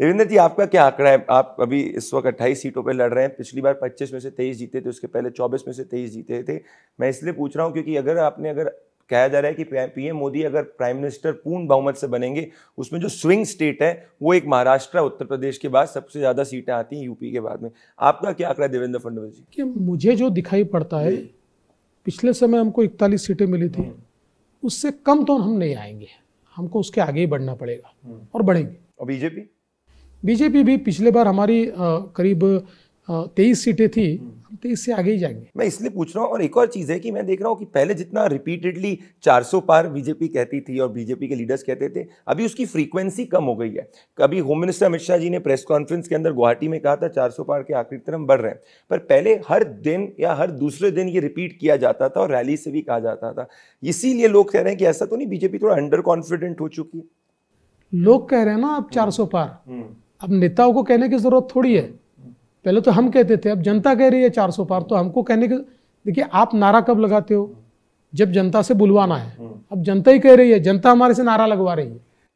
देवेंद्र जी आपका क्या आंकड़ा है आप अभी इस वक्त अट्ठाईस सीटों पर लड़ रहे हैं पिछली बार पच्चीस में से तेईस जीते थे उसके पहले चौबीस में से तेईस जीते थे मैं इसलिए पूछ रहा हूँ क्योंकि अगर आपने अगर कहा जा रहा है कि पीएम मोदी अगर प्राइम मिनिस्टर पूर्ण बहुमत से बनेंगे उसमें जो स्विंग स्टेट है वो एक महाराष्ट्र उत्तर प्रदेश के बाद सबसे ज़्यादा सीटें आती हैं यूपी के बाद में आपका क्या आंकड़ा देवेंद्र फडणवीस जी कि मुझे जो दिखाई पड़ता है पिछले समय हमको इकतालीस सीटें मिली थी हम्म। उससे कम तो हम नहीं आएंगे हमको उसके आगे ही बढ़ना पड़ेगा हम्म। और बढ़ेंगे और बीजेपी बीजेपी भी पिछले बार हमारी करीब तेईस सीटें थी तो इससे आगे ही जाएंगे मैं इसलिए पूछ रहा हूँ और एक और चीज़ है कि मैं देख रहा हूँ कि पहले जितना रिपीटेडली 400 पार बीजेपी कहती थी और बीजेपी के लीडर्स कहते थे अभी उसकी फ्रीक्वेंसी कम हो गई है कभी होम मिनिस्टर अमित शाह जी ने प्रेस कॉन्फ्रेंस के अंदर गुवाहाटी में कहा था 400 पार के आखिरी तरफ बढ़ रहे हैं पर पहले हर दिन या हर दूसरे दिन ये रिपीट किया जाता था और रैली से भी कहा जाता था इसीलिए लोग कह रहे हैं कि ऐसा तो नहीं बीजेपी थोड़ा अंडर कॉन्फिडेंट हो चुकी है लोग कह रहे हैं ना आप चार पार हम्म। अब नेताओं को कहने की ज़रूरत थोड़ी है पहले तो हम कहते थे अब जनता कह रही है चार सौ पार तो हमको कहने की देखिए आप नारा कब लगाते हो जब जनता से बुलवाना है हम्म। अब जनता ही कह रही है जनता हमारे से नारा लगवा रही है